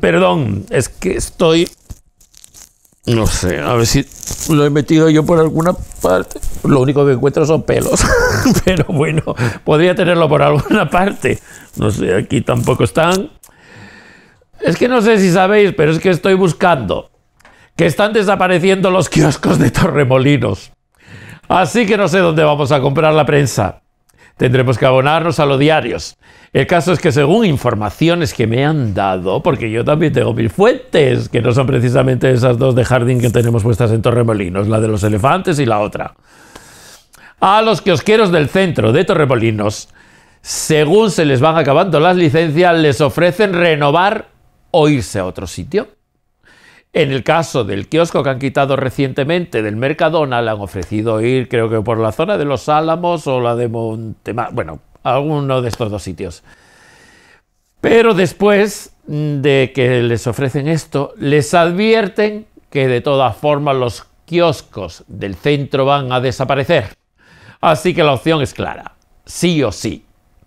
Perdón, es que estoy... No sé, a ver si lo he metido yo por alguna parte. Lo único que encuentro son pelos. Pero bueno, podría tenerlo por alguna parte. No sé, aquí tampoco están. Es que no sé si sabéis, pero es que estoy buscando que están desapareciendo los kioscos de Torremolinos. Así que no sé dónde vamos a comprar la prensa tendremos que abonarnos a los diarios. El caso es que según informaciones que me han dado, porque yo también tengo mis fuentes, que no son precisamente esas dos de jardín que tenemos puestas en Torremolinos, la de los elefantes y la otra. A los kiosqueros del centro de Torremolinos, según se les van acabando las licencias, les ofrecen renovar o irse a otro sitio. En el caso del kiosco que han quitado recientemente del Mercadona, le han ofrecido ir, creo que por la zona de Los Álamos o la de Montemar, bueno, alguno de estos dos sitios. Pero después de que les ofrecen esto, les advierten que de todas formas los kioscos del centro van a desaparecer. Así que la opción es clara, sí o sí,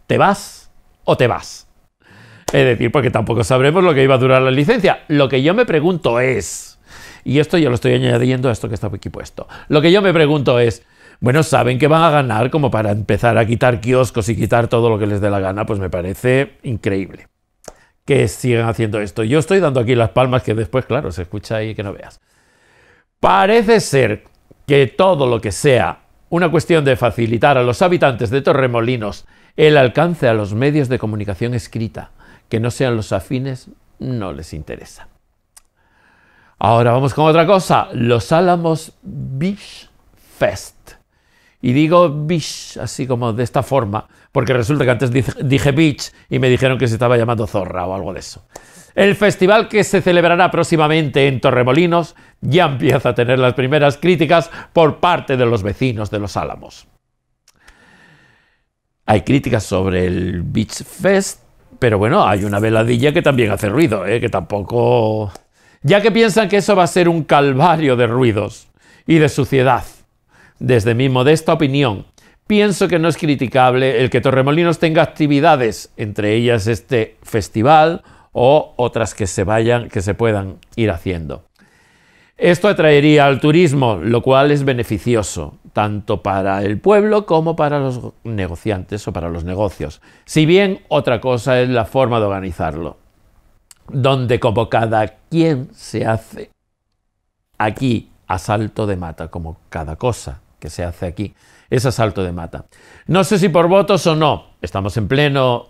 te vas o te vas. Es decir, porque tampoco sabremos lo que iba a durar la licencia. Lo que yo me pregunto es, y esto ya lo estoy añadiendo a esto que está aquí puesto, lo que yo me pregunto es, bueno, saben que van a ganar como para empezar a quitar kioscos y quitar todo lo que les dé la gana, pues me parece increíble que sigan haciendo esto. Yo estoy dando aquí las palmas que después, claro, se escucha y que no veas. Parece ser que todo lo que sea una cuestión de facilitar a los habitantes de Torremolinos el alcance a los medios de comunicación escrita que no sean los afines no les interesa. Ahora vamos con otra cosa, los Álamos Beach Fest. Y digo beach así como de esta forma, porque resulta que antes dije beach y me dijeron que se estaba llamando zorra o algo de eso. El festival que se celebrará próximamente en Torremolinos ya empieza a tener las primeras críticas por parte de los vecinos de Los Álamos. Hay críticas sobre el Beach Fest pero bueno, hay una veladilla que también hace ruido, ¿eh? que tampoco... Ya que piensan que eso va a ser un calvario de ruidos y de suciedad, desde mi modesta opinión, pienso que no es criticable el que Torremolinos tenga actividades, entre ellas este festival o otras que se vayan, que se puedan ir haciendo. Esto atraería al turismo, lo cual es beneficioso tanto para el pueblo como para los negociantes o para los negocios. Si bien otra cosa es la forma de organizarlo, donde como cada quien se hace aquí asalto de mata, como cada cosa que se hace aquí, es asalto de mata. No sé si por votos o no, estamos en pleno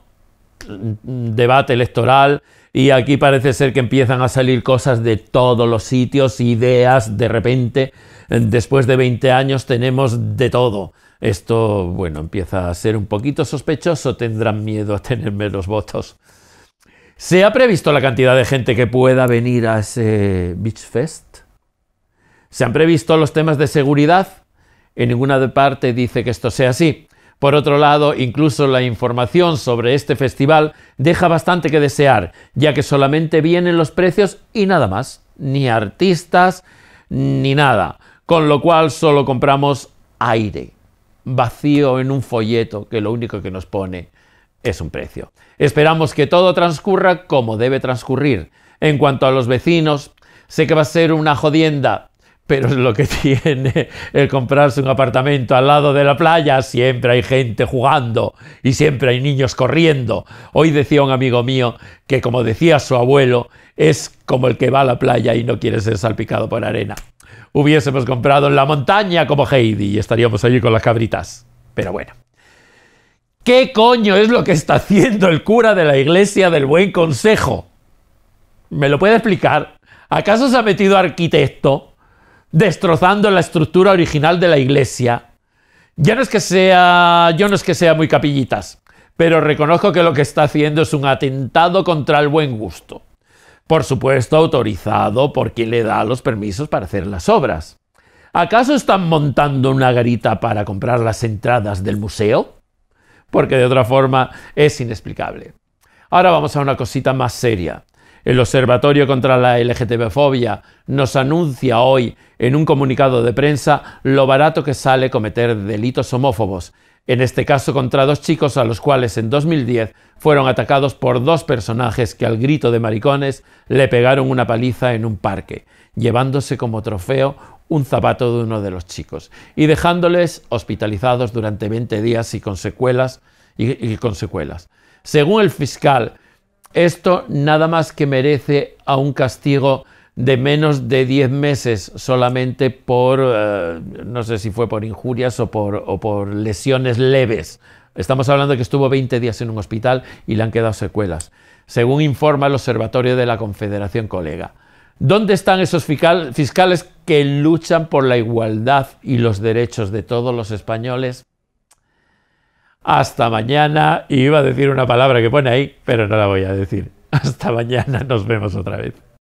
debate electoral y aquí parece ser que empiezan a salir cosas de todos los sitios, ideas, de repente, después de 20 años tenemos de todo. Esto, bueno, empieza a ser un poquito sospechoso, tendrán miedo a tener menos votos. ¿Se ha previsto la cantidad de gente que pueda venir a ese Beach Fest? ¿Se han previsto los temas de seguridad? En ninguna parte dice que esto sea así. Por otro lado, incluso la información sobre este festival deja bastante que desear, ya que solamente vienen los precios y nada más, ni artistas, ni nada, con lo cual solo compramos aire, vacío en un folleto que lo único que nos pone es un precio. Esperamos que todo transcurra como debe transcurrir. En cuanto a los vecinos, sé que va a ser una jodienda pero es lo que tiene el comprarse un apartamento al lado de la playa. Siempre hay gente jugando y siempre hay niños corriendo. Hoy decía un amigo mío que, como decía su abuelo, es como el que va a la playa y no quiere ser salpicado por arena. Hubiésemos comprado en la montaña como Heidi y estaríamos allí con las cabritas. Pero bueno. ¿Qué coño es lo que está haciendo el cura de la iglesia del Buen Consejo? ¿Me lo puede explicar? ¿Acaso se ha metido arquitecto? destrozando la estructura original de la iglesia. Ya no es que sea, yo no es que sea muy capillitas, pero reconozco que lo que está haciendo es un atentado contra el buen gusto. Por supuesto, autorizado por quien le da los permisos para hacer las obras. ¿Acaso están montando una garita para comprar las entradas del museo? Porque de otra forma es inexplicable. Ahora vamos a una cosita más seria. El Observatorio contra la LGTBfobia nos anuncia hoy en un comunicado de prensa lo barato que sale cometer delitos homófobos, en este caso contra dos chicos a los cuales en 2010 fueron atacados por dos personajes que al grito de maricones le pegaron una paliza en un parque, llevándose como trofeo un zapato de uno de los chicos y dejándoles hospitalizados durante 20 días y con secuelas y con secuelas. Según el fiscal, esto nada más que merece a un castigo de menos de 10 meses solamente por, eh, no sé si fue por injurias o por, o por lesiones leves. Estamos hablando de que estuvo 20 días en un hospital y le han quedado secuelas, según informa el Observatorio de la Confederación Colega. ¿Dónde están esos fiscales que luchan por la igualdad y los derechos de todos los españoles? Hasta mañana. Y iba a decir una palabra que pone ahí, pero no la voy a decir. Hasta mañana. Nos vemos otra vez.